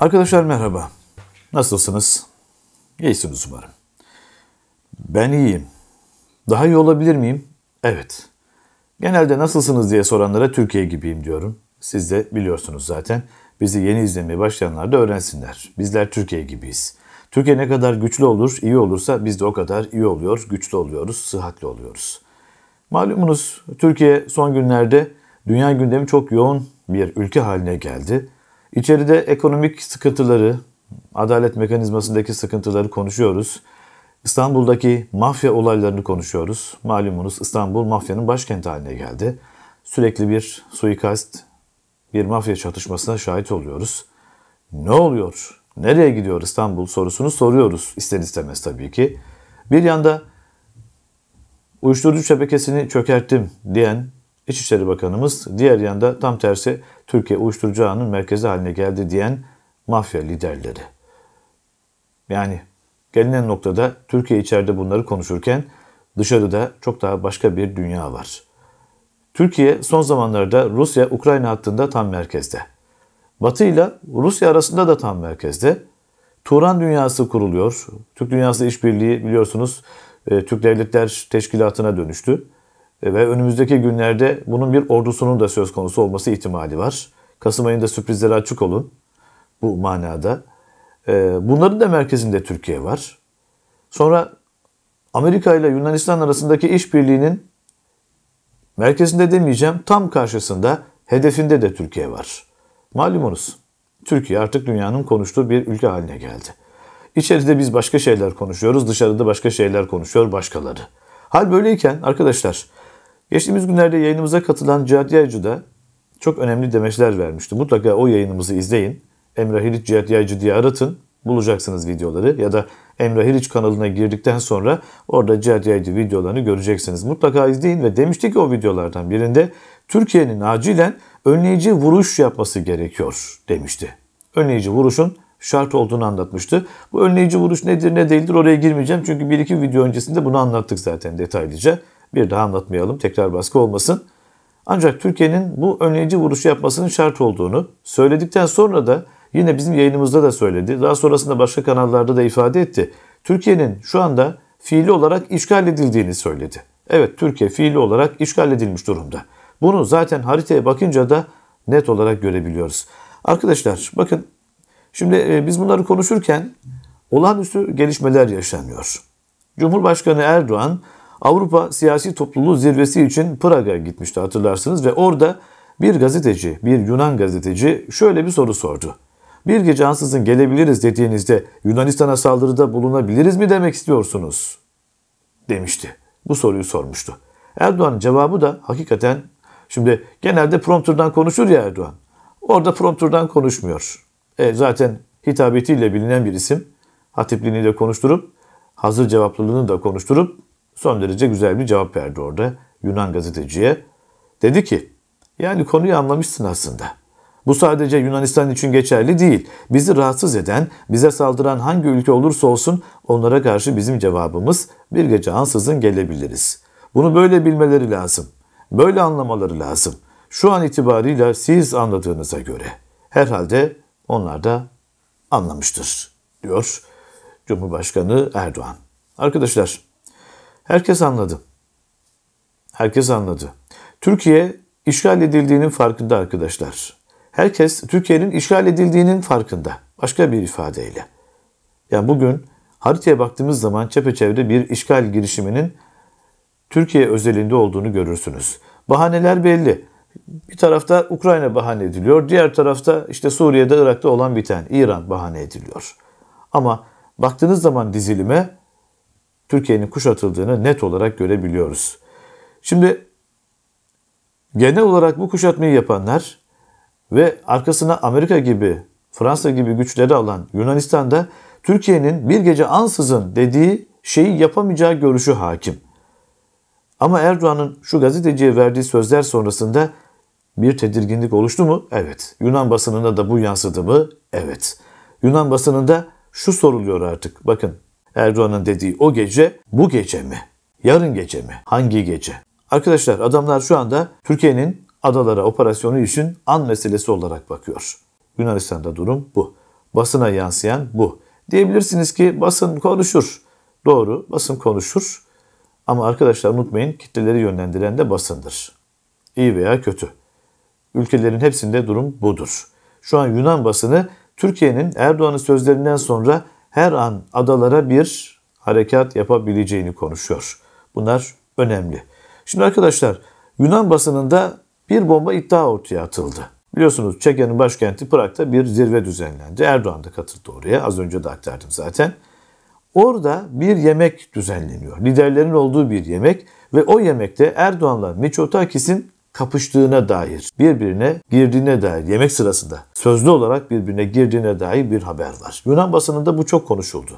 Arkadaşlar merhaba. Nasılsınız? İyisiniz umarım. Ben iyiyim. Daha iyi olabilir miyim? Evet. Genelde nasılsınız diye soranlara Türkiye gibiyim diyorum. Siz de biliyorsunuz zaten. Bizi yeni izlemeye başlayanlar da öğrensinler. Bizler Türkiye gibiyiz. Türkiye ne kadar güçlü olur, iyi olursa biz de o kadar iyi oluyor, güçlü oluyoruz, sıhhatli oluyoruz. Malumunuz Türkiye son günlerde dünya gündemi çok yoğun bir ülke haline geldi İçeride ekonomik sıkıntıları, adalet mekanizmasındaki sıkıntıları konuşuyoruz. İstanbul'daki mafya olaylarını konuşuyoruz. Malumunuz İstanbul mafyanın başkenti haline geldi. Sürekli bir suikast, bir mafya çatışmasına şahit oluyoruz. Ne oluyor? Nereye gidiyor İstanbul sorusunu soruyoruz ister istemez tabii ki. Bir yanda uyuşturucu şebekesini çökerttim diyen İçişleri Bakanımız diğer yanda tam tersi Türkiye uyuşturucu ağının merkezi haline geldi diyen mafya liderleri. Yani gelinen noktada Türkiye içeride bunları konuşurken dışarıda çok daha başka bir dünya var. Türkiye son zamanlarda Rusya-Ukrayna hattında tam merkezde. Batı ile Rusya arasında da tam merkezde. Turan dünyası kuruluyor. Türk Dünyası işbirliği biliyorsunuz e, Türk Devletler Teşkilatı'na dönüştü. E, ve önümüzdeki günlerde bunun bir ordusunun da söz konusu olması ihtimali var. Kasım ayında sürprizlere açık olun bu manada. E, bunların da merkezinde Türkiye var. Sonra Amerika ile Yunanistan arasındaki işbirliğinin merkezinde demeyeceğim tam karşısında hedefinde de Türkiye var. Malumunuz Türkiye artık dünyanın konuştuğu bir ülke haline geldi. İçeride biz başka şeyler konuşuyoruz, dışarıda başka şeyler konuşuyor başkaları. Hal böyleyken arkadaşlar Geçtiğimiz günlerde yayınımıza katılan Cihat Yaycı da çok önemli demeçler vermişti. Mutlaka o yayınımızı izleyin. Emrah Hiliç Cihat Yaycı diye aratın. Bulacaksınız videoları ya da Emrah Hiliç kanalına girdikten sonra orada Cihat Yaycı videolarını göreceksiniz. Mutlaka izleyin ve demiştik ki o videolardan birinde Türkiye'nin acilen önleyici vuruş yapması gerekiyor demişti. Önleyici vuruşun şart olduğunu anlatmıştı. Bu önleyici vuruş nedir ne değildir oraya girmeyeceğim çünkü bir iki video öncesinde bunu anlattık zaten detaylıca bir daha anlatmayalım tekrar baskı olmasın. Ancak Türkiye'nin bu önleyici vuruşu yapmasının şart olduğunu söyledikten sonra da yine bizim yayınımızda da söyledi. Daha sonrasında başka kanallarda da ifade etti. Türkiye'nin şu anda fiili olarak işgal edildiğini söyledi. Evet Türkiye fiili olarak işgal edilmiş durumda. Bunu zaten haritaya bakınca da net olarak görebiliyoruz. Arkadaşlar bakın şimdi e, biz bunları konuşurken olağanüstü gelişmeler yaşanıyor. Cumhurbaşkanı Erdoğan Avrupa Siyasi Topluluğu zirvesi için Praga gitmişti hatırlarsınız ve orada bir gazeteci, bir Yunan gazeteci şöyle bir soru sordu. Bir gece ansızın gelebiliriz dediğinizde Yunanistan'a saldırıda bulunabiliriz mi demek istiyorsunuz? Demişti. Bu soruyu sormuştu. Erdoğan'ın cevabı da hakikaten şimdi genelde prompturdan konuşur ya Erdoğan. Orada prompturdan konuşmuyor. E, zaten hitabetiyle bilinen bir isim. Hatipliğini de konuşturup, hazır cevaplılığını da konuşturup son derece güzel bir cevap verdi orada Yunan gazeteciye. Dedi ki yani konuyu anlamışsın aslında. Bu sadece Yunanistan için geçerli değil. Bizi rahatsız eden, bize saldıran hangi ülke olursa olsun onlara karşı bizim cevabımız bir gece ansızın gelebiliriz. Bunu böyle bilmeleri lazım. Böyle anlamaları lazım. Şu an itibarıyla siz anladığınıza göre. Herhalde onlar da anlamıştır, diyor Cumhurbaşkanı Erdoğan. Arkadaşlar, Herkes anladı. Herkes anladı. Türkiye işgal edildiğinin farkında arkadaşlar. Herkes Türkiye'nin işgal edildiğinin farkında. Başka bir ifadeyle. Yani bugün haritaya baktığımız zaman çepeçevre bir işgal girişiminin Türkiye özelinde olduğunu görürsünüz. Bahaneler belli. Bir tarafta Ukrayna bahane ediliyor, diğer tarafta işte Suriye'de, Irak'ta olan biten İran bahane ediliyor. Ama baktığınız zaman dizilime Türkiye'nin kuşatıldığını net olarak görebiliyoruz. Şimdi genel olarak bu kuşatmayı yapanlar ve arkasına Amerika gibi, Fransa gibi güçleri alan Yunanistan'da Türkiye'nin bir gece ansızın dediği şeyi yapamayacağı görüşü hakim. Ama Erdoğan'ın şu gazeteciye verdiği sözler sonrasında bir tedirginlik oluştu mu? Evet. Yunan basınında da bu yansıdı mı? Evet. Yunan basınında şu soruluyor artık. Bakın Erdoğan'ın dediği o gece bu gece mi? Yarın gece mi? Hangi gece? Arkadaşlar adamlar şu anda Türkiye'nin adalara operasyonu için an meselesi olarak bakıyor. Yunanistan'da durum bu. Basına yansıyan bu. Diyebilirsiniz ki basın konuşur. Doğru basın konuşur. Ama arkadaşlar unutmayın kitleleri yönlendiren de basındır. İyi veya kötü. Ülkelerin hepsinde durum budur. Şu an Yunan basını Türkiye'nin Erdoğan'ın sözlerinden sonra her an adalara bir harekat yapabileceğini konuşuyor. Bunlar önemli. Şimdi arkadaşlar Yunan basınında bir bomba iddia ortaya atıldı. Biliyorsunuz Çekya'nın başkenti Prag'da bir zirve düzenlendi. Erdoğan da katıldı oraya. Az önce de aktardım zaten. Orada bir yemek düzenleniyor. Liderlerin olduğu bir yemek ve o yemekte Erdoğan'la Mitsotakis'in kapıştığına dair, birbirine girdiğine dair yemek sırasında sözlü olarak birbirine girdiğine dair bir haber var. Yunan basınında bu çok konuşuldu.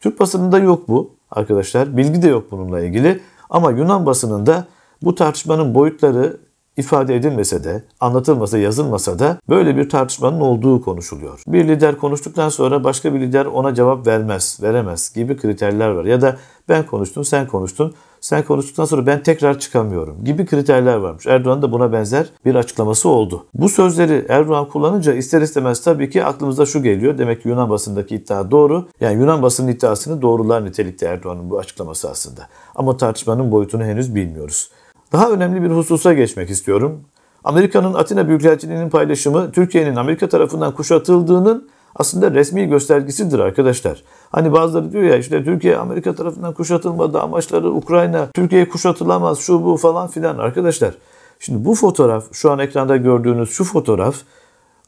Türk basınında yok bu arkadaşlar. Bilgi de yok bununla ilgili. Ama Yunan basınında bu tartışmanın boyutları ifade edilmese de, anlatılmasa, yazılmasa da böyle bir tartışmanın olduğu konuşuluyor. Bir lider konuştuktan sonra başka bir lider ona cevap vermez, veremez gibi kriterler var. Ya da ben konuştum, sen konuştun. Sen konuştuktan sonra ben tekrar çıkamıyorum gibi kriterler varmış. Erdoğan da buna benzer bir açıklaması oldu. Bu sözleri Erdoğan kullanınca ister istemez tabii ki aklımızda şu geliyor. Demek ki Yunan basındaki iddia doğru. Yani Yunan basının iddiasını doğrular nitelikte Erdoğan'ın bu açıklaması aslında. Ama tartışmanın boyutunu henüz bilmiyoruz. Daha önemli bir hususa geçmek istiyorum. Amerika'nın Atina Büyükelçiliği'nin paylaşımı Türkiye'nin Amerika tarafından kuşatıldığının aslında resmi göstergesidir arkadaşlar. Hani bazıları diyor ya işte Türkiye Amerika tarafından kuşatılmadı amaçları Ukrayna, Türkiye kuşatılamaz şu bu falan filan arkadaşlar. Şimdi bu fotoğraf şu an ekranda gördüğünüz şu fotoğraf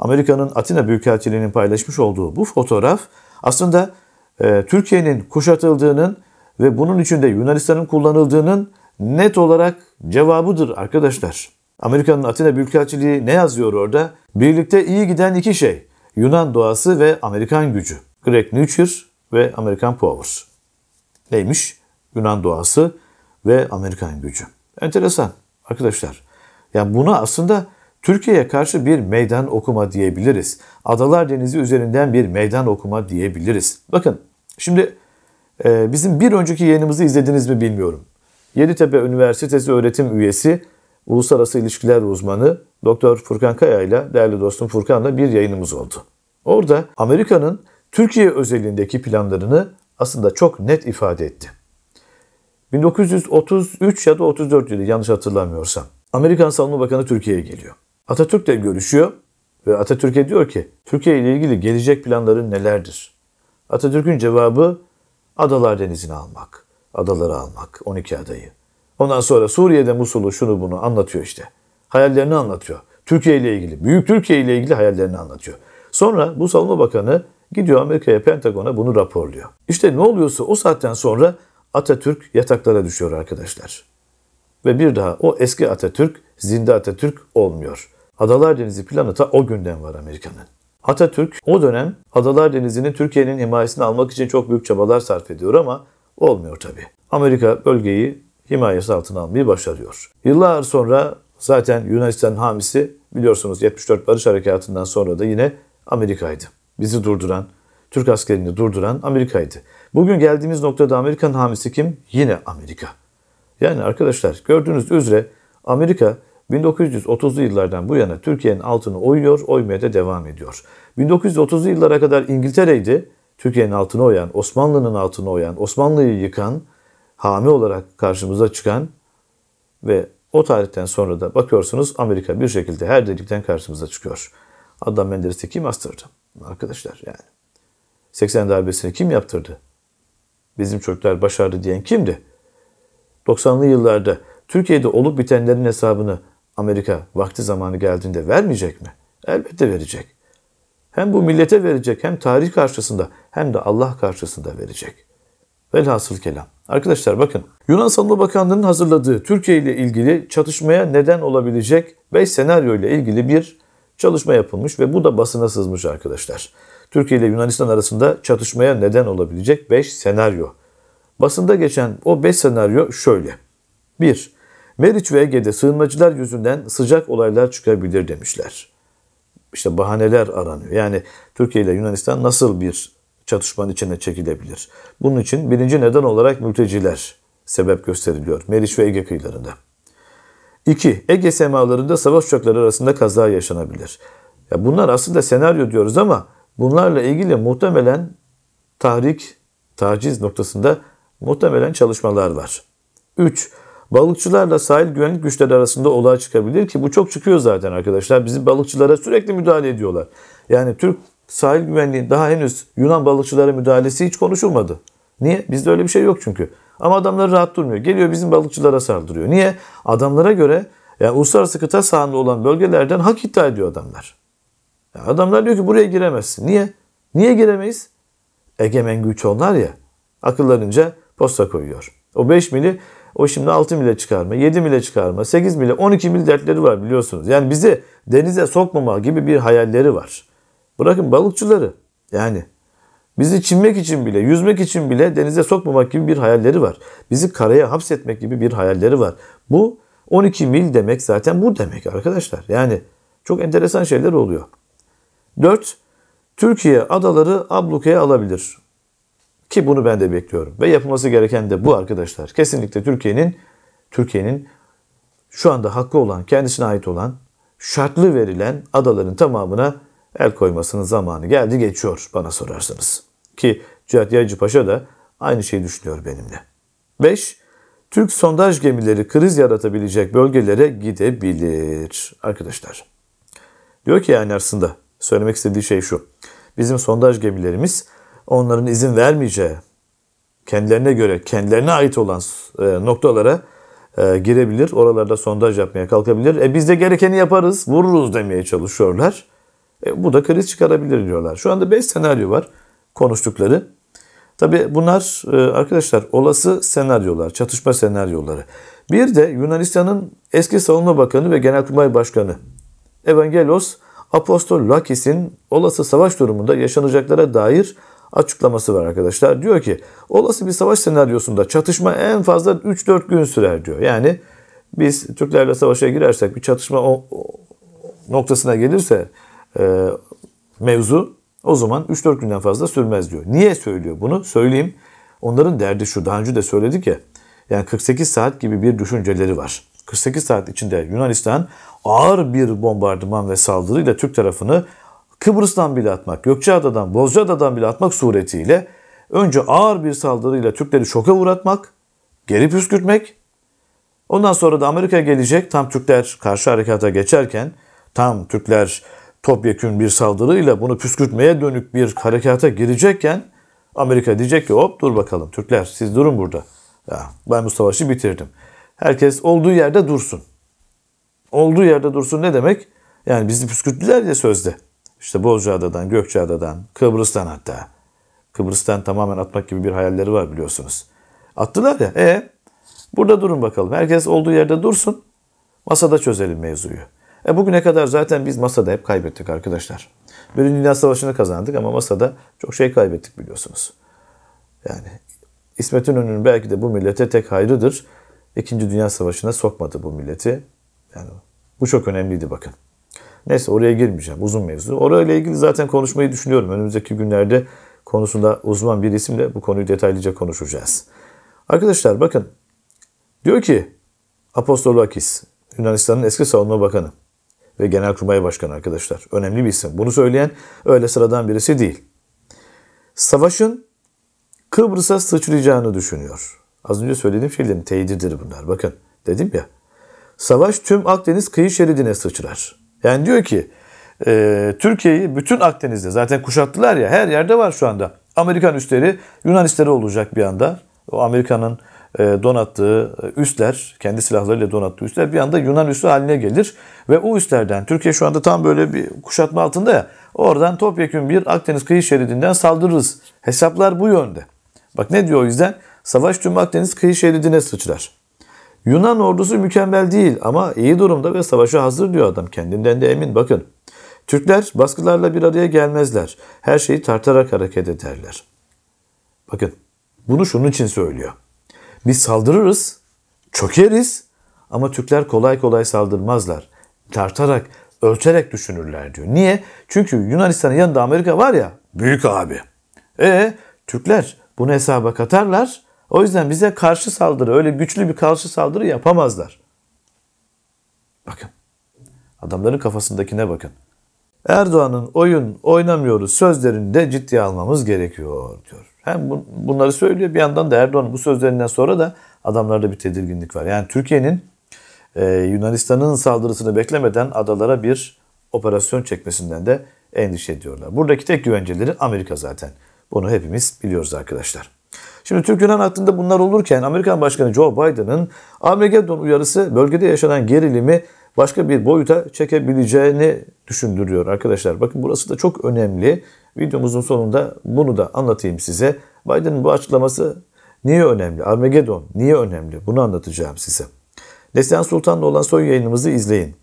Amerika'nın Atina Büyükelçiliği'nin paylaşmış olduğu bu fotoğraf aslında e, Türkiye'nin kuşatıldığının ve bunun içinde Yunanistan'ın kullanıldığının net olarak cevabıdır arkadaşlar. Amerika'nın Atina Büyükelçiliği ne yazıyor orada? Birlikte iyi giden iki şey. Yunan doğası ve Amerikan gücü. Greg nature ve Amerikan Power. Neymiş? Yunan doğası ve Amerikan gücü. Enteresan arkadaşlar. Yani buna aslında Türkiye'ye karşı bir meydan okuma diyebiliriz. Adalar Denizi üzerinden bir meydan okuma diyebiliriz. Bakın şimdi e, bizim bir önceki yayınımızı izlediniz mi bilmiyorum. Yeditepe Üniversitesi öğretim üyesi uluslararası ilişkiler uzmanı Doktor Furkan Kaya ile değerli dostum Furkan'la bir yayınımız oldu. Orada Amerika'nın Türkiye özelindeki planlarını aslında çok net ifade etti. 1933 ya da 34 yılı yanlış hatırlamıyorsam. Amerikan Savunma Bakanı Türkiye'ye geliyor. Atatürk de görüşüyor ve Atatürk'e diyor ki Türkiye ile ilgili gelecek planların nelerdir? Atatürk'ün cevabı Adalar Denizi'ni almak, adaları almak, 12 adayı. Ondan sonra Suriye'de Musul'u şunu bunu anlatıyor işte. Hayallerini anlatıyor. Türkiye ile ilgili, Büyük Türkiye ile ilgili hayallerini anlatıyor. Sonra bu savunma bakanı gidiyor Amerika'ya, Pentagon'a bunu raporluyor. İşte ne oluyorsa o saatten sonra Atatürk yataklara düşüyor arkadaşlar. Ve bir daha o eski Atatürk, zinde Atatürk olmuyor. Adalar Denizi planı ta o günden var Amerika'nın. Atatürk o dönem Adalar Denizi'ni Türkiye'nin himayesini almak için çok büyük çabalar sarf ediyor ama olmuyor tabii. Amerika bölgeyi himayesi altına almayı başarıyor. Yıllar sonra zaten Yunanistan hamisi biliyorsunuz 74 Barış Harekatı'ndan sonra da yine Amerika'ydı. Bizi durduran, Türk askerini durduran Amerika'ydı. Bugün geldiğimiz noktada Amerikan hamisi kim? Yine Amerika. Yani arkadaşlar gördüğünüz üzere Amerika 1930'lu yıllardan bu yana Türkiye'nin altını oyuyor, oymaya da devam ediyor. 1930'lu yıllara kadar İngiltere'ydi. Türkiye'nin altını oyan, Osmanlı'nın altını oyan, Osmanlı'yı yıkan, hami olarak karşımıza çıkan ve o tarihten sonra da bakıyorsunuz Amerika bir şekilde her delikten karşımıza çıkıyor. Adnan Menderes'i kim astırdı? Arkadaşlar yani. 80 darbesini kim yaptırdı? Bizim çocuklar başardı diyen kimdi? 90'lı yıllarda Türkiye'de olup bitenlerin hesabını Amerika vakti zamanı geldiğinde vermeyecek mi? Elbette verecek. Hem bu millete verecek hem tarih karşısında hem de Allah karşısında verecek.'' Velhasıl kelam. Arkadaşlar bakın Yunan Savunma Bakanlığı'nın hazırladığı Türkiye ile ilgili çatışmaya neden olabilecek 5 senaryo ile ilgili bir çalışma yapılmış ve bu da basına sızmış arkadaşlar. Türkiye ile Yunanistan arasında çatışmaya neden olabilecek 5 senaryo. Basında geçen o 5 senaryo şöyle. 1. Meriç ve Ege'de sığınmacılar yüzünden sıcak olaylar çıkabilir demişler. İşte bahaneler aranıyor. Yani Türkiye ile Yunanistan nasıl bir çatışmanın içine çekilebilir. Bunun için birinci neden olarak mülteciler sebep gösteriliyor Meriç ve Ege kıyılarında. 2. Ege semalarında savaş uçakları arasında kaza yaşanabilir. Ya bunlar aslında senaryo diyoruz ama bunlarla ilgili muhtemelen tahrik, taciz noktasında muhtemelen çalışmalar var. 3. Balıkçılarla sahil güvenlik güçleri arasında olay çıkabilir ki bu çok çıkıyor zaten arkadaşlar. Bizim balıkçılara sürekli müdahale ediyorlar. Yani Türk sahil güvenliğin daha henüz Yunan balıkçılara müdahalesi hiç konuşulmadı. Niye? Bizde öyle bir şey yok çünkü. Ama adamlar rahat durmuyor. Geliyor bizim balıkçılara saldırıyor. Niye? Adamlara göre yani uluslararası kıta sahanda olan bölgelerden hak iddia ediyor adamlar. Yani adamlar diyor ki buraya giremezsin. Niye? Niye giremeyiz? Egemen güç onlar ya. Akıllarınca posta koyuyor. O 5 mili o şimdi 6 mile çıkarma, 7 mile çıkarma, 8 mile, 12 mil dertleri var biliyorsunuz. Yani bizi denize sokmama gibi bir hayalleri var. Bırakın balıkçıları. Yani bizi çinmek için bile, yüzmek için bile denize sokmamak gibi bir hayalleri var. Bizi karaya hapsetmek gibi bir hayalleri var. Bu 12 mil demek zaten bu demek arkadaşlar. Yani çok enteresan şeyler oluyor. 4. Türkiye adaları ablukaya alabilir. Ki bunu ben de bekliyorum. Ve yapılması gereken de bu arkadaşlar. Kesinlikle Türkiye'nin Türkiye'nin şu anda hakkı olan, kendisine ait olan, şartlı verilen adaların tamamına el koymasının zamanı geldi geçiyor bana sorarsanız. Ki Cihat Yaycı Paşa da aynı şeyi düşünüyor benimle. 5. Türk sondaj gemileri kriz yaratabilecek bölgelere gidebilir. Arkadaşlar diyor ki yani aslında söylemek istediği şey şu. Bizim sondaj gemilerimiz onların izin vermeyeceği, kendilerine göre, kendilerine ait olan e, noktalara e, girebilir. Oralarda sondaj yapmaya kalkabilir. E biz de gerekeni yaparız, vururuz demeye çalışıyorlar. E, bu da kriz çıkarabilir diyorlar. Şu anda 5 senaryo var konuştukları. Tabi bunlar e, arkadaşlar olası senaryolar, çatışma senaryoları. Bir de Yunanistan'ın eski savunma bakanı ve genelkurmay başkanı Evangelos Apostolakis'in olası savaş durumunda yaşanacaklara dair açıklaması var arkadaşlar. Diyor ki olası bir savaş senaryosunda çatışma en fazla 3-4 gün sürer diyor. Yani biz Türklerle savaşa girersek bir çatışma o noktasına gelirse e, mevzu o zaman 3-4 günden fazla sürmez diyor. Niye söylüyor bunu? Söyleyeyim. Onların derdi şu. Daha önce de söyledik ya. Yani 48 saat gibi bir düşünceleri var. 48 saat içinde Yunanistan ağır bir bombardıman ve saldırıyla Türk tarafını Kıbrıs'tan bile atmak, Gökçeada'dan, Bozcaada'dan bile atmak suretiyle önce ağır bir saldırıyla Türkleri şoka uğratmak, geri püskürtmek, ondan sonra da Amerika gelecek tam Türkler karşı harekata geçerken, tam Türkler topyekün bir saldırıyla bunu püskürtmeye dönük bir harekata girecekken Amerika diyecek ki hop dur bakalım Türkler siz durun burada. Ya, ben bu savaşı bitirdim. Herkes olduğu yerde dursun. Olduğu yerde dursun ne demek? Yani bizi püskürttüler ya sözde. İşte Bozcaada'dan, Gökçeada'dan, Kıbrıs'tan hatta. Kıbrıs'tan tamamen atmak gibi bir hayalleri var biliyorsunuz. Attılar ya. E burada durun bakalım. Herkes olduğu yerde dursun. Masada çözelim mevzuyu. E bugüne kadar zaten biz masada hep kaybettik arkadaşlar. Birinci Dünya Savaşı'nı kazandık ama masada çok şey kaybettik biliyorsunuz. Yani İsmet İnönü'nün belki de bu millete tek hayrıdır. İkinci Dünya Savaşı'na sokmadı bu milleti. Yani bu çok önemliydi bakın. Neyse oraya girmeyeceğim. Uzun mevzu. Orayla ilgili zaten konuşmayı düşünüyorum. Önümüzdeki günlerde konusunda uzman bir isimle bu konuyu detaylıca konuşacağız. Arkadaşlar bakın. Diyor ki Apostolakis, Yunanistan'ın eski savunma bakanı ve Genelkurmay Başkanı arkadaşlar. Önemli bir isim. Bunu söyleyen öyle sıradan birisi değil. Savaşın Kıbrıs'a sıçrayacağını düşünüyor. Az önce söylediğim şeylerin teyididir bunlar. Bakın dedim ya. Savaş tüm Akdeniz kıyı şeridine sıçrar. Yani diyor ki e, Türkiye'yi bütün Akdeniz'de zaten kuşattılar ya her yerde var şu anda. Amerikan üstleri Yunan üstleri olacak bir anda. O Amerika'nın e, donattığı e, üsler, kendi silahlarıyla donattığı üsler bir anda Yunan üssü haline gelir. Ve o üslerden Türkiye şu anda tam böyle bir kuşatma altında ya oradan topyekun bir Akdeniz kıyı şeridinden saldırırız. Hesaplar bu yönde. Bak ne diyor o yüzden? Savaş tüm Akdeniz kıyı şeridine sıçrar. Yunan ordusu mükemmel değil ama iyi durumda ve savaşa hazır diyor adam. Kendinden de emin bakın. Türkler baskılarla bir araya gelmezler. Her şeyi tartarak hareket ederler. Bakın bunu şunun için söylüyor. Biz saldırırız, çökeriz ama Türkler kolay kolay saldırmazlar. Tartarak, ölçerek düşünürler diyor. Niye? Çünkü Yunanistan'ın yanında Amerika var ya, büyük abi. E Türkler bunu hesaba katarlar. O yüzden bize karşı saldırı, öyle güçlü bir karşı saldırı yapamazlar. Bakın. Adamların kafasındakine bakın. Erdoğan'ın oyun oynamıyoruz sözlerini de ciddiye almamız gerekiyor diyor. Hem bunları söylüyor bir yandan da Erdoğan bu sözlerinden sonra da adamlarda bir tedirginlik var. Yani Türkiye'nin e, Yunanistan'ın saldırısını beklemeden adalara bir operasyon çekmesinden de endişe ediyorlar. Buradaki tek güvenceleri Amerika zaten. Bunu hepimiz biliyoruz arkadaşlar. Şimdi Türk-Yunan hattında bunlar olurken Amerikan Başkanı Joe Biden'ın Armageddon uyarısı bölgede yaşanan gerilimi başka bir boyuta çekebileceğini düşündürüyor arkadaşlar. Bakın burası da çok önemli. Videomuzun sonunda bunu da anlatayım size. Biden'ın bu açıklaması niye önemli? Armageddon niye önemli? Bunu anlatacağım size. Neslihan Sultan'la olan soy yayınımızı izleyin.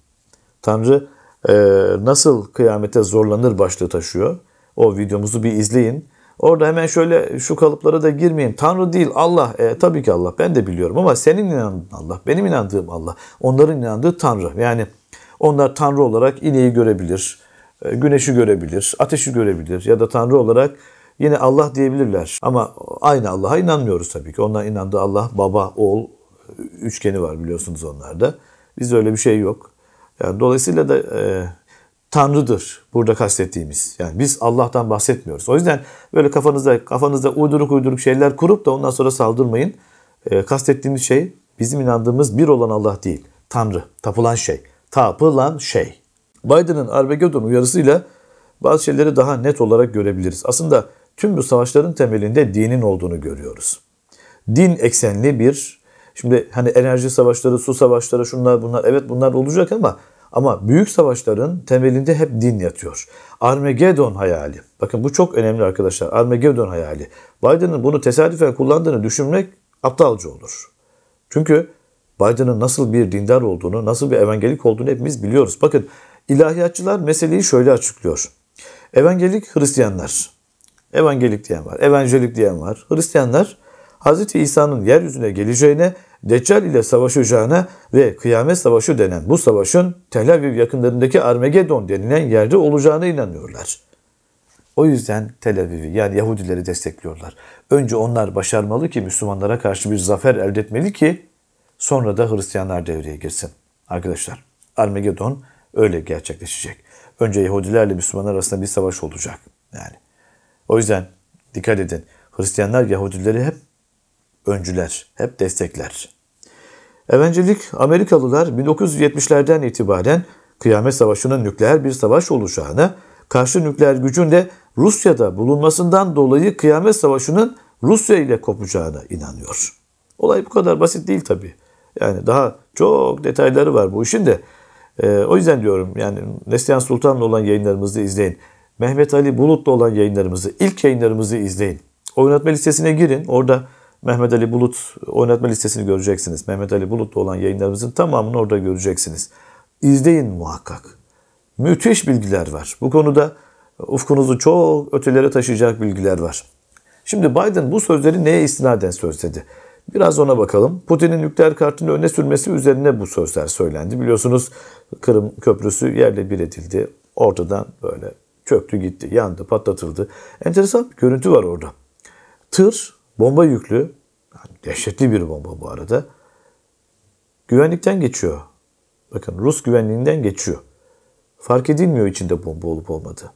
Tanrı e, nasıl kıyamete zorlanır başlığı taşıyor. O videomuzu bir izleyin. Orada hemen şöyle şu kalıplara da girmeyin. Tanrı değil Allah. E, tabii ki Allah. Ben de biliyorum ama senin inandığın Allah. Benim inandığım Allah. Onların inandığı Tanrı. Yani onlar Tanrı olarak ineği görebilir. E, güneşi görebilir, ateşi görebilir ya da Tanrı olarak yine Allah diyebilirler. Ama aynı Allah'a inanmıyoruz tabii ki. Onların inandığı Allah, baba, oğul e, üçgeni var biliyorsunuz onlarda. Bizde öyle bir şey yok. Yani dolayısıyla da e, Tanrı'dır burada kastettiğimiz. Yani biz Allah'tan bahsetmiyoruz. O yüzden böyle kafanızda kafanızda uyduruk uyduruk şeyler kurup da ondan sonra saldırmayın. E, kastettiğimiz şey bizim inandığımız bir olan Allah değil. Tanrı, tapılan şey. Tapılan şey. Biden'ın Armageddon uyarısıyla bazı şeyleri daha net olarak görebiliriz. Aslında tüm bu savaşların temelinde dinin olduğunu görüyoruz. Din eksenli bir şimdi hani enerji savaşları, su savaşları, şunlar bunlar evet bunlar olacak ama ama büyük savaşların temelinde hep din yatıyor. Armageddon hayali. Bakın bu çok önemli arkadaşlar. Armageddon hayali. Biden'ın bunu tesadüfen kullandığını düşünmek aptalca olur. Çünkü Biden'ın nasıl bir dindar olduğunu, nasıl bir evangelik olduğunu hepimiz biliyoruz. Bakın İlahiyatçılar meseleyi şöyle açıklıyor. Evangelik Hristiyanlar, evangelik diyen var, evangelik diyen var. Hristiyanlar Hz. İsa'nın yeryüzüne geleceğine, Deccal ile savaşacağına ve kıyamet savaşı denen bu savaşın Tel Aviv yakınlarındaki Armagedon denilen yerde olacağına inanıyorlar. O yüzden Tel Aviv'i yani Yahudileri destekliyorlar. Önce onlar başarmalı ki Müslümanlara karşı bir zafer elde etmeli ki sonra da Hristiyanlar devreye girsin. Arkadaşlar Armagedon öyle gerçekleşecek. Önce Yahudilerle Müslümanlar arasında bir savaş olacak. Yani. O yüzden dikkat edin. Hristiyanlar Yahudileri hep öncüler, hep destekler. Evencelik Amerikalılar 1970'lerden itibaren kıyamet savaşının nükleer bir savaş olacağını, karşı nükleer gücün de Rusya'da bulunmasından dolayı kıyamet savaşının Rusya ile kopacağına inanıyor. Olay bu kadar basit değil tabii. Yani daha çok detayları var bu işin de. E, o yüzden diyorum yani Neslihan Sultan'la olan yayınlarımızı izleyin. Mehmet Ali Bulut'la olan yayınlarımızı, ilk yayınlarımızı izleyin. Oynatma listesine girin. Orada Mehmet Ali Bulut oynatma listesini göreceksiniz. Mehmet Ali Bulut'la olan yayınlarımızın tamamını orada göreceksiniz. İzleyin muhakkak. Müthiş bilgiler var. Bu konuda ufkunuzu çok ötelere taşıyacak bilgiler var. Şimdi Biden bu sözleri neye istinaden söz dedi? Biraz ona bakalım. Putin'in nükleer kartını öne sürmesi üzerine bu sözler söylendi. Biliyorsunuz Kırım Köprüsü yerle bir edildi. Ortadan böyle çöktü gitti, yandı, patlatıldı. Enteresan bir görüntü var orada. Tır, bomba yüklü, yani dehşetli bir bomba bu arada. Güvenlikten geçiyor. Bakın Rus güvenliğinden geçiyor. Fark edilmiyor içinde bomba olup olmadı.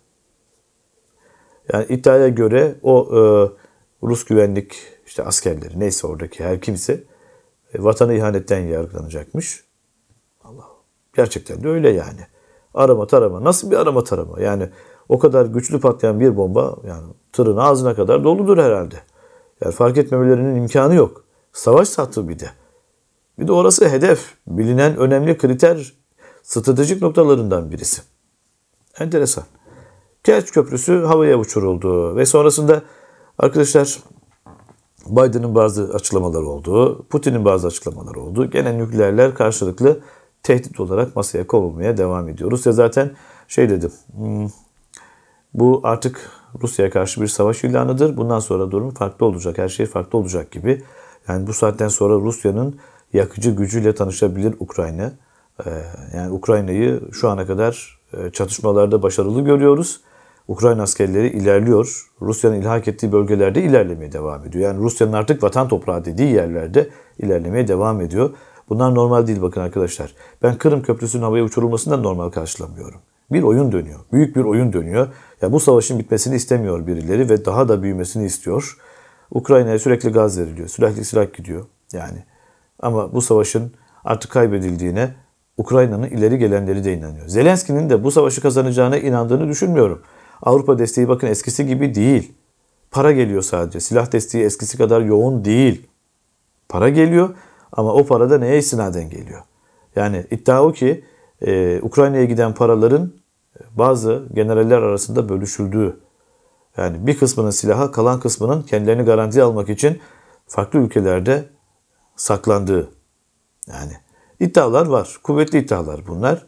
Yani iddiaya göre o e, Rus güvenlik işte askerleri neyse oradaki her kimse e, vatanı ihanetten yargılanacakmış. Allah gerçekten de öyle yani. Arama tarama nasıl bir arama tarama yani o kadar güçlü patlayan bir bomba yani tırın ağzına kadar doludur herhalde. Yani fark etmemelerinin imkanı yok. Savaş sattı bir de. Bir de orası hedef. Bilinen önemli kriter stratejik noktalarından birisi. Enteresan. Kerç Köprüsü havaya uçuruldu ve sonrasında arkadaşlar Biden'ın bazı açıklamaları oldu, Putin'in bazı açıklamaları oldu. Gene nükleerler karşılıklı tehdit olarak masaya konulmaya devam ediyoruz. Ya zaten şey dedim, hmm, bu artık Rusya'ya karşı bir savaş ilanıdır. Bundan sonra durum farklı olacak, her şey farklı olacak gibi. Yani bu saatten sonra Rusya'nın yakıcı gücüyle tanışabilir Ukrayna. Ee, yani Ukrayna'yı şu ana kadar e, çatışmalarda başarılı görüyoruz. Ukrayna askerleri ilerliyor. Rusya'nın ilhak ettiği bölgelerde ilerlemeye devam ediyor. Yani Rusya'nın artık vatan toprağı dediği yerlerde ilerlemeye devam ediyor. Bunlar normal değil bakın arkadaşlar. Ben Kırım Köprüsü'nün havaya uçurulmasını normal karşılamıyorum. Bir oyun dönüyor. Büyük bir oyun dönüyor. Ya bu savaşın bitmesini istemiyor birileri ve daha da büyümesini istiyor. Ukrayna'ya sürekli gaz veriliyor. Sürekli silah gidiyor. Yani ama bu savaşın artık kaybedildiğine Ukrayna'nın ileri gelenleri de inanıyor. Zelenski'nin de bu savaşı kazanacağına inandığını düşünmüyorum. Avrupa desteği bakın eskisi gibi değil. Para geliyor sadece. Silah desteği eskisi kadar yoğun değil. Para geliyor ama o para da neye istinaden geliyor? Yani iddia o ki e, Ukrayna'ya giden paraların e, bazı generaller arasında bölüşüldüğü. Yani bir kısmının silaha kalan kısmının kendilerini garanti almak için farklı ülkelerde saklandığı. Yani iddialar var. Kuvvetli iddialar bunlar.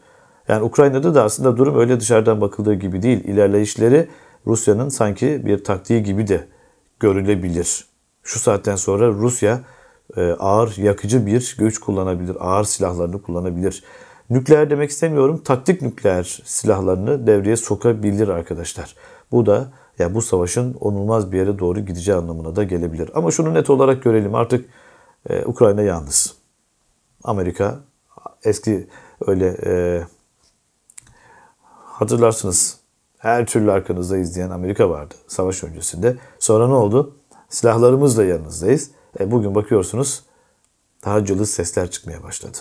Yani Ukrayna'da da aslında durum öyle dışarıdan bakıldığı gibi değil. İlerleyişleri Rusya'nın sanki bir taktiği gibi de görülebilir. Şu saatten sonra Rusya e, ağır yakıcı bir güç kullanabilir, ağır silahlarını kullanabilir. Nükleer demek istemiyorum, taktik nükleer silahlarını devreye sokabilir arkadaşlar. Bu da ya bu savaşın onulmaz bir yere doğru gideceği anlamına da gelebilir. Ama şunu net olarak görelim artık e, Ukrayna yalnız. Amerika eski öyle e, hatırlarsınız her türlü arkanızda izleyen Amerika vardı savaş öncesinde. Sonra ne oldu? Silahlarımızla yanınızdayız. E bugün bakıyorsunuz daha cılız sesler çıkmaya başladı.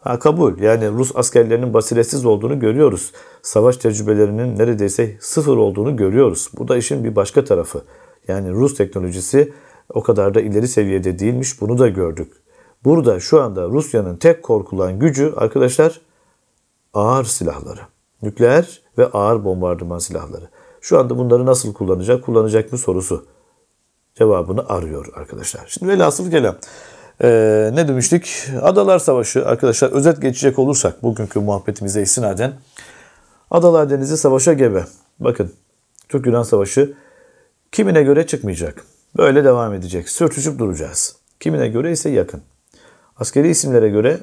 Ha, kabul. Yani Rus askerlerinin basiretsiz olduğunu görüyoruz. Savaş tecrübelerinin neredeyse sıfır olduğunu görüyoruz. Bu da işin bir başka tarafı. Yani Rus teknolojisi o kadar da ileri seviyede değilmiş. Bunu da gördük. Burada şu anda Rusya'nın tek korkulan gücü arkadaşlar ağır silahları nükleer ve ağır bombardıman silahları. Şu anda bunları nasıl kullanacak, kullanacak mı sorusu cevabını arıyor arkadaşlar. Şimdi velhasıl kelam. Ee, ne demiştik? Adalar Savaşı arkadaşlar özet geçecek olursak bugünkü muhabbetimize istinaden Adalar Denizi savaşa gebe. Bakın Türk-Yunan Savaşı kimine göre çıkmayacak. Böyle devam edecek. Sürtüşüp duracağız. Kimine göre ise yakın. Askeri isimlere göre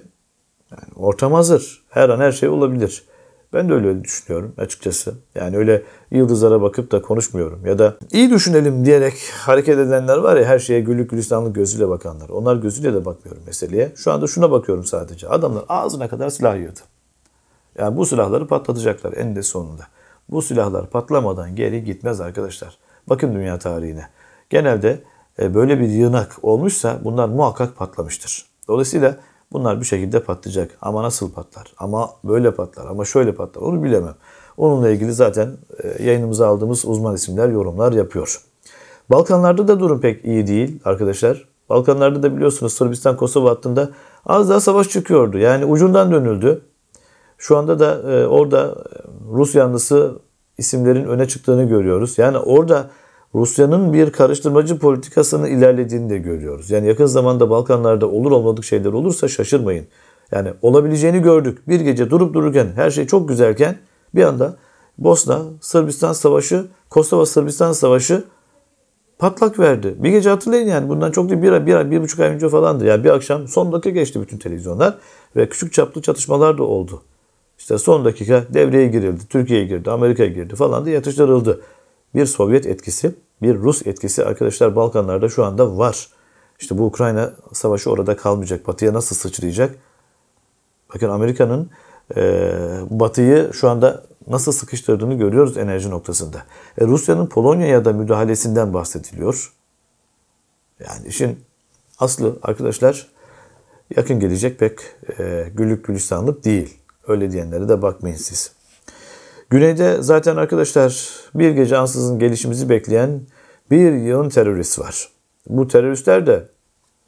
yani ortam hazır. Her an her şey olabilir. Ben de öyle, düşünüyorum açıkçası. Yani öyle yıldızlara bakıp da konuşmuyorum. Ya da iyi düşünelim diyerek hareket edenler var ya her şeye güllük gülistanlık gözüyle bakanlar. Onlar gözüyle de bakmıyorum meseleye. Şu anda şuna bakıyorum sadece. Adamlar ağzına kadar silah yiyordu. Yani bu silahları patlatacaklar en de sonunda. Bu silahlar patlamadan geri gitmez arkadaşlar. Bakın dünya tarihine. Genelde e, böyle bir yığınak olmuşsa bunlar muhakkak patlamıştır. Dolayısıyla Bunlar bir şekilde patlayacak. Ama nasıl patlar? Ama böyle patlar. Ama şöyle patlar. Onu bilemem. Onunla ilgili zaten e, yayınımıza aldığımız uzman isimler yorumlar yapıyor. Balkanlarda da durum pek iyi değil arkadaşlar. Balkanlarda da biliyorsunuz Sırbistan Kosova hattında az daha savaş çıkıyordu. Yani ucundan dönüldü. Şu anda da e, orada e, Rus yanlısı isimlerin öne çıktığını görüyoruz. Yani orada Rusya'nın bir karıştırmacı politikasını ilerlediğini de görüyoruz. Yani yakın zamanda Balkanlarda olur olmadık şeyler olursa şaşırmayın. Yani olabileceğini gördük. Bir gece durup dururken her şey çok güzelken bir anda Bosna Sırbistan Savaşı, Kosova Sırbistan Savaşı patlak verdi. Bir gece hatırlayın yani bundan çok değil bir ay, bir ay, bir buçuk ay önce falandı. Yani bir akşam son dakika geçti bütün televizyonlar ve küçük çaplı çatışmalar da oldu. İşte son dakika devreye girildi, Türkiye girdi, Amerika girdi falan diye yatıştırıldı bir Sovyet etkisi, bir Rus etkisi arkadaşlar Balkanlarda şu anda var. İşte bu Ukrayna savaşı orada kalmayacak. Batı'ya nasıl sıçrayacak? Bakın Amerika'nın e, Batı'yı şu anda nasıl sıkıştırdığını görüyoruz enerji noktasında. E, Rusya'nın Polonya'ya da müdahalesinden bahsediliyor. Yani işin aslı arkadaşlar yakın gelecek pek e, güllük gülistanlık değil. Öyle diyenlere de bakmayın siz. Güneyde zaten arkadaşlar bir gece ansızın gelişimizi bekleyen bir yığın terörist var. Bu teröristler de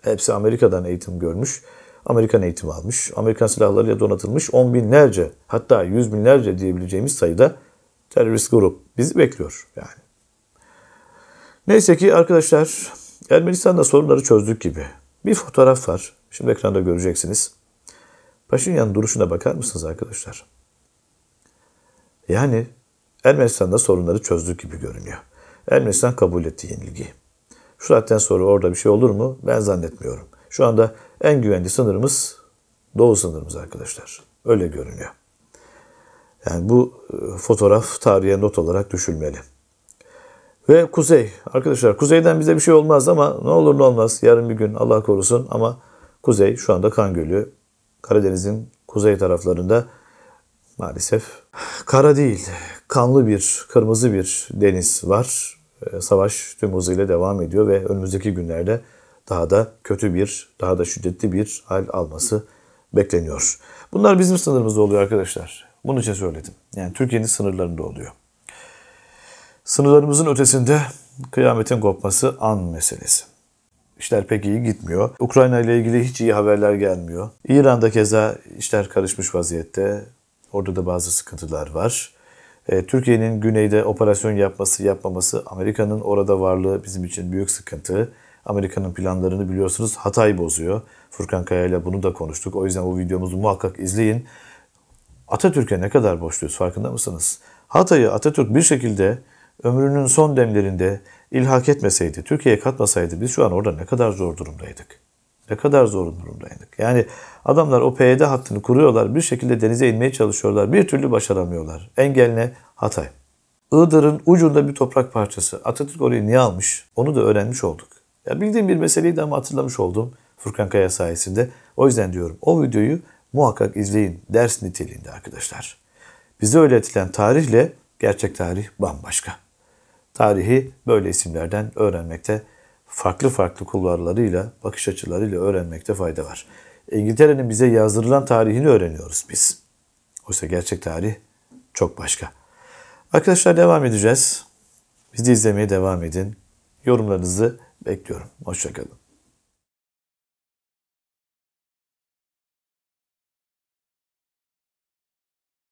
hepsi Amerika'dan eğitim görmüş. Amerikan eğitim almış. Amerikan silahlarıyla donatılmış on binlerce hatta yüz binlerce diyebileceğimiz sayıda terörist grup bizi bekliyor yani. Neyse ki arkadaşlar Ermenistan'da sorunları çözdük gibi. Bir fotoğraf var. Şimdi ekranda göreceksiniz. Paşinyan duruşuna bakar mısınız arkadaşlar? Yani Ermenistan'da sorunları çözdük gibi görünüyor. Ermenistan kabul etti yenilgiyi. Şu saatten sonra orada bir şey olur mu? Ben zannetmiyorum. Şu anda en güvenli sınırımız doğu sınırımız arkadaşlar. Öyle görünüyor. Yani bu e, fotoğraf tarihe not olarak düşülmeli. Ve kuzey. Arkadaşlar kuzeyden bize bir şey olmaz ama ne olur ne olmaz. Yarın bir gün Allah korusun ama kuzey şu anda kan gölü. Karadeniz'in kuzey taraflarında maalesef. Kara değil, kanlı bir, kırmızı bir deniz var. Ee, savaş tüm hızıyla devam ediyor ve önümüzdeki günlerde daha da kötü bir, daha da şiddetli bir hal alması bekleniyor. Bunlar bizim sınırımızda oluyor arkadaşlar. Bunun için söyledim. Yani Türkiye'nin sınırlarında oluyor. Sınırlarımızın ötesinde kıyametin kopması an meselesi. İşler pek iyi gitmiyor. Ukrayna ile ilgili hiç iyi haberler gelmiyor. İran'da keza işler karışmış vaziyette. Orada da bazı sıkıntılar var. E, Türkiye'nin güneyde operasyon yapması yapmaması, Amerika'nın orada varlığı bizim için büyük sıkıntı. Amerika'nın planlarını biliyorsunuz Hatay bozuyor. Furkan Kaya ile bunu da konuştuk. O yüzden bu videomuzu muhakkak izleyin. Atatürk'e ne kadar borçluyuz farkında mısınız? Hatay'ı Atatürk bir şekilde ömrünün son demlerinde ilhak etmeseydi, Türkiye'ye katmasaydı biz şu an orada ne kadar zor durumdaydık. Ne kadar zor durumdaydık. Yani adamlar o PYD hattını kuruyorlar. Bir şekilde denize inmeye çalışıyorlar. Bir türlü başaramıyorlar. Engel ne? Hatay. Iğdır'ın ucunda bir toprak parçası. Atatürk orayı niye almış? Onu da öğrenmiş olduk. Ya bildiğim bir meseleyi meseleydi ama hatırlamış oldum Furkan Kaya sayesinde. O yüzden diyorum o videoyu muhakkak izleyin. Ders niteliğinde arkadaşlar. Bize öğretilen tarihle gerçek tarih bambaşka. Tarihi böyle isimlerden öğrenmekte farklı farklı kulvarlarıyla, bakış açılarıyla öğrenmekte fayda var. İngiltere'nin bize yazdırılan tarihini öğreniyoruz biz. Oysa gerçek tarih çok başka. Arkadaşlar devam edeceğiz. Bizi izlemeye devam edin. Yorumlarınızı bekliyorum. Hoşçakalın.